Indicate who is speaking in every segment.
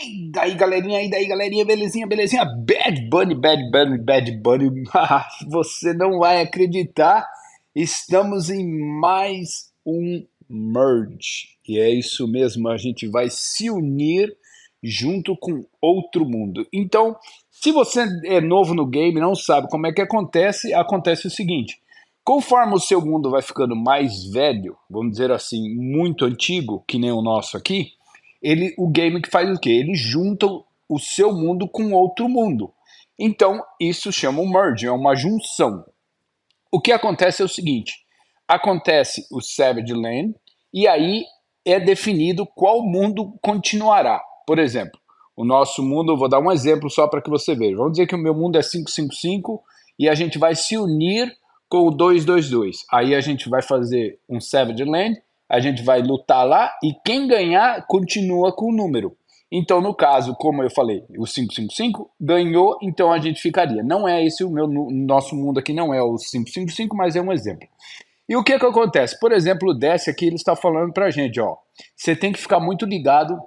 Speaker 1: E daí, galerinha, e daí, galerinha, belezinha, belezinha, Bad Bunny, Bad Bunny, Bad Bunny, você não vai acreditar, estamos em mais um Merge, e é isso mesmo, a gente vai se unir junto com outro mundo. Então, se você é novo no game, não sabe como é que acontece, acontece o seguinte, conforme o seu mundo vai ficando mais velho, vamos dizer assim, muito antigo, que nem o nosso aqui, ele, o game que faz o quê? Ele junta o seu mundo com outro mundo. Então, isso chama um merge, é uma junção. O que acontece é o seguinte: acontece o Savage Land e aí é definido qual mundo continuará. Por exemplo, o nosso mundo, eu vou dar um exemplo só para que você veja. Vamos dizer que o meu mundo é 555 e a gente vai se unir com o 222. Aí a gente vai fazer um Savage Land a gente vai lutar lá e quem ganhar continua com o número. Então, no caso, como eu falei, o 555 ganhou, então a gente ficaria. Não é esse o meu nosso mundo aqui, não é o 555, mas é um exemplo. E o que, que acontece? Por exemplo, o Desce aqui ele está falando para a gente, ó, você tem que ficar muito ligado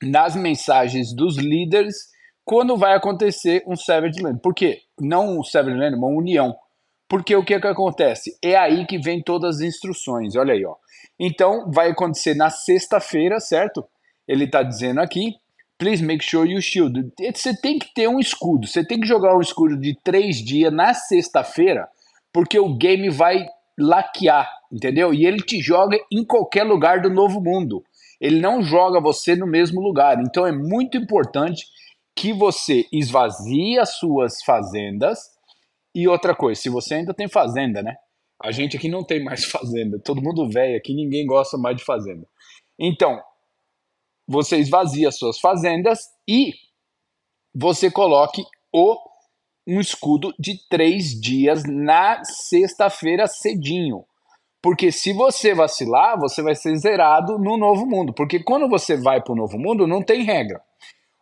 Speaker 1: nas mensagens dos líderes quando vai acontecer um Savage Land. Por quê? Não um Savage Land, uma união. Porque o que, que acontece? É aí que vem todas as instruções, olha aí, ó. Então, vai acontecer na sexta-feira, certo? Ele está dizendo aqui, please make sure you shield. É, você tem que ter um escudo, você tem que jogar um escudo de três dias na sexta-feira, porque o game vai laquear, entendeu? E ele te joga em qualquer lugar do novo mundo. Ele não joga você no mesmo lugar. Então é muito importante que você esvazie as suas fazendas e outra coisa, se você ainda tem fazenda, né? A gente aqui não tem mais fazenda. Todo mundo velho aqui, ninguém gosta mais de fazenda. Então, você esvazia suas fazendas e você coloque o um escudo de três dias na sexta-feira cedinho. Porque se você vacilar, você vai ser zerado no novo mundo. Porque quando você vai para o novo mundo, não tem regra.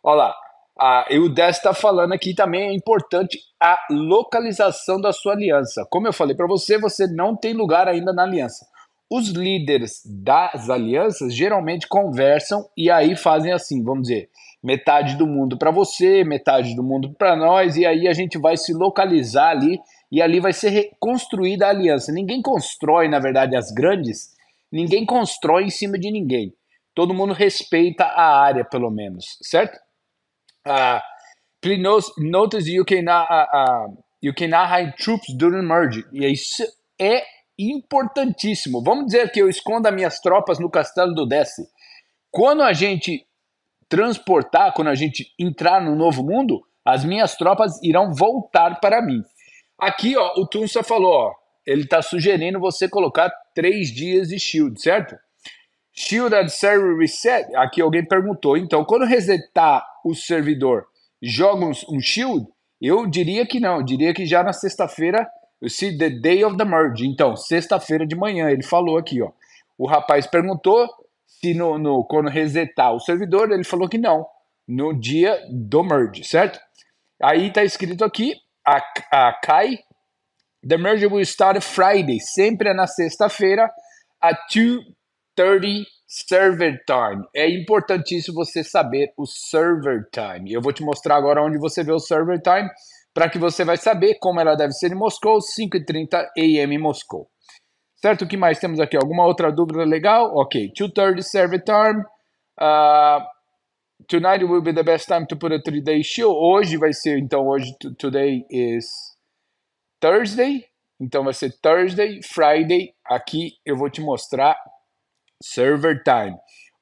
Speaker 1: Olha lá, ah, e o Dess está falando aqui também é importante a localização da sua aliança. Como eu falei para você, você não tem lugar ainda na aliança. Os líderes das alianças geralmente conversam e aí fazem assim, vamos dizer, metade do mundo para você, metade do mundo para nós, e aí a gente vai se localizar ali e ali vai ser reconstruída a aliança. Ninguém constrói, na verdade, as grandes, ninguém constrói em cima de ninguém. Todo mundo respeita a área, pelo menos, certo? Uh, please note, notice you cannot, uh, uh, you cannot hide troops during merge. E é isso é importantíssimo. Vamos dizer que eu escondo as minhas tropas no castelo do Desce. Quando a gente transportar, quando a gente entrar no novo mundo, as minhas tropas irão voltar para mim. Aqui, ó, o Tunsa falou, ó, ele está sugerindo você colocar três dias de shield, certo? Shield server Reset, aqui alguém perguntou, então, quando resetar o servidor, joga um, shield? Eu diria que não, eu diria que já na sexta-feira, eu see the day of the merge, então, sexta-feira de manhã, ele falou aqui, ó. O rapaz perguntou se no, no, quando resetar o servidor, ele falou que não, no dia do merge, certo? Aí tá escrito aqui, a, a Kai, the merge will start Friday, sempre é na sexta-feira, a 2 30 server time. É importantíssimo você saber o server time. Eu vou te mostrar agora onde você vê o server time para que você vai saber como ela deve ser em Moscou, 5h30 AM em Moscou. Certo? O que mais temos aqui? Alguma outra dúvida legal? Ok. 2.30 server time. Uh, tonight will be the best time to put a three-day show. Hoje vai ser, então, hoje, today is Thursday. Então vai ser Thursday, Friday. Aqui eu vou te mostrar Server Time.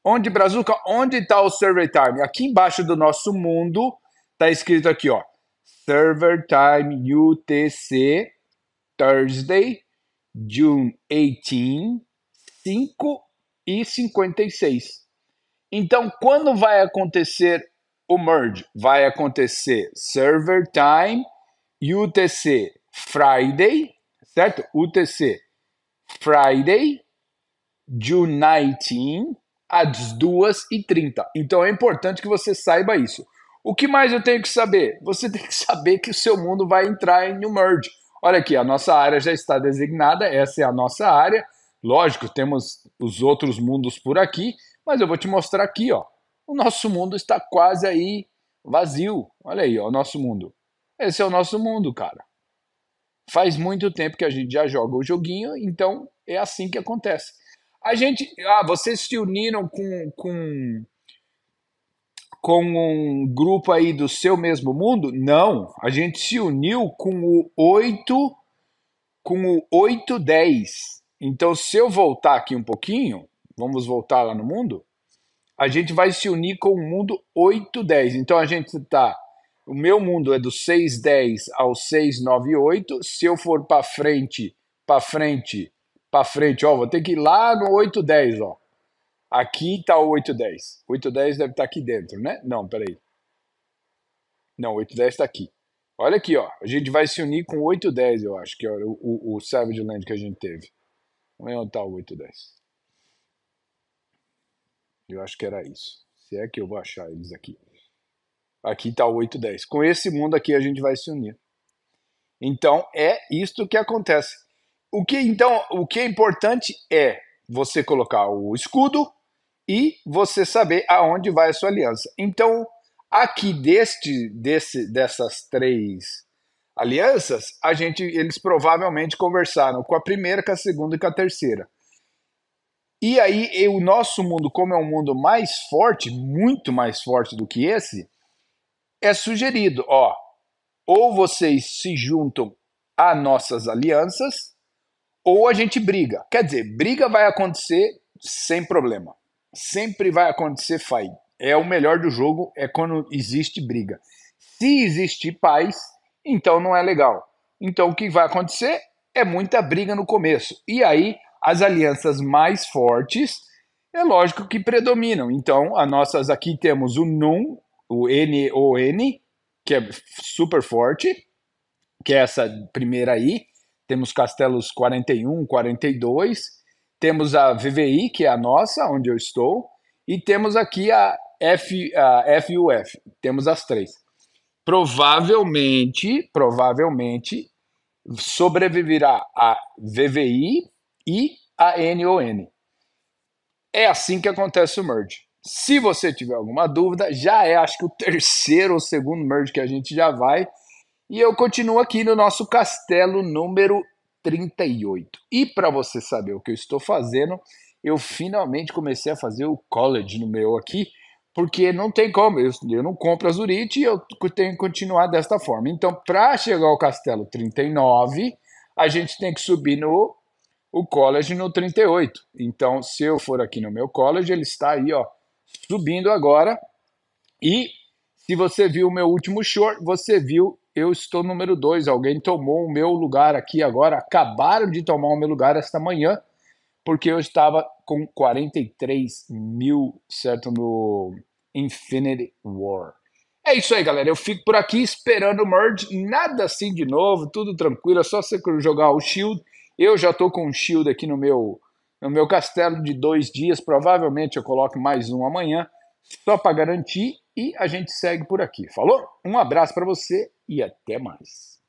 Speaker 1: Onde, Brazuca, onde está o Server Time? Aqui embaixo do nosso mundo está escrito aqui, ó. Server Time UTC Thursday, June 18, 5 e 56. Então, quando vai acontecer o merge? Vai acontecer Server Time UTC Friday, certo? UTC Friday June 19, às 2h30. Então é importante que você saiba isso. O que mais eu tenho que saber? Você tem que saber que o seu mundo vai entrar em um merge. Olha aqui, a nossa área já está designada, essa é a nossa área. Lógico, temos os outros mundos por aqui, mas eu vou te mostrar aqui, ó. O nosso mundo está quase aí vazio. Olha aí, ó, o nosso mundo. Esse é o nosso mundo, cara. Faz muito tempo que a gente já joga o joguinho, então é assim que acontece. A gente. Ah, vocês se uniram com. com com um grupo aí do seu mesmo mundo? Não, a gente se uniu com o 8 com o 810. Então, se eu voltar aqui um pouquinho, vamos voltar lá no mundo, a gente vai se unir com o mundo 810. Então a gente tá o meu mundo é do 610 ao 698. Se eu for para frente, para frente, para frente, ó, vou ter que ir lá no 810, ó. Aqui tá o 810. 810 deve estar tá aqui dentro, né? Não, peraí. Não, 810 está aqui. Olha aqui, ó. A gente vai se unir com o 810, eu acho, que é o, o, o Savage Land que a gente teve. Vamos ver onde tá o 810. Eu acho que era isso. Se é que eu vou achar eles aqui. Aqui tá o 810. Com esse mundo aqui a gente vai se unir. Então é isto que acontece. O que então, o que é importante é você colocar o escudo e você saber aonde vai a sua aliança. Então, aqui deste desse dessas três alianças, a gente eles provavelmente conversaram com a primeira, com a segunda e com a terceira. E aí, e o nosso mundo, como é um mundo mais forte, muito mais forte do que esse, é sugerido, ó, ou vocês se juntam a nossas alianças, ou a gente briga. Quer dizer, briga vai acontecer sem problema. Sempre vai acontecer fight. É o melhor do jogo é quando existe briga. Se existe paz, então não é legal. Então o que vai acontecer é muita briga no começo. E aí as alianças mais fortes é lógico que predominam. Então as nossas aqui temos o NUN, o que é super forte, que é essa primeira aí temos Castelos 41, 42, temos a VVI, que é a nossa, onde eu estou, e temos aqui a, F, a FUF, temos as três. Provavelmente, provavelmente, sobreviverá a VVI e a NON. É assim que acontece o merge. Se você tiver alguma dúvida, já é acho que o terceiro ou segundo merge que a gente já vai. E eu continuo aqui no nosso castelo número 38. E para você saber o que eu estou fazendo, eu finalmente comecei a fazer o college no meu aqui, porque não tem como, eu, eu não compro a Zurite e eu tenho que continuar desta forma. Então, para chegar ao castelo 39, a gente tem que subir no o college no 38. Então, se eu for aqui no meu college, ele está aí, ó, subindo agora. E se você viu o meu último short, você viu eu estou número 2. Alguém tomou o meu lugar aqui agora, acabaram de tomar o meu lugar esta manhã, porque eu estava com 43 mil, certo? No Infinity War. É isso aí, galera. Eu fico por aqui esperando o merge. Nada assim de novo, tudo tranquilo. É só você jogar o shield. Eu já estou com um shield aqui no meu, no meu castelo de dois dias. Provavelmente eu coloco mais um amanhã, só para garantir. E a gente segue por aqui. Falou? Um abraço para você e até mais.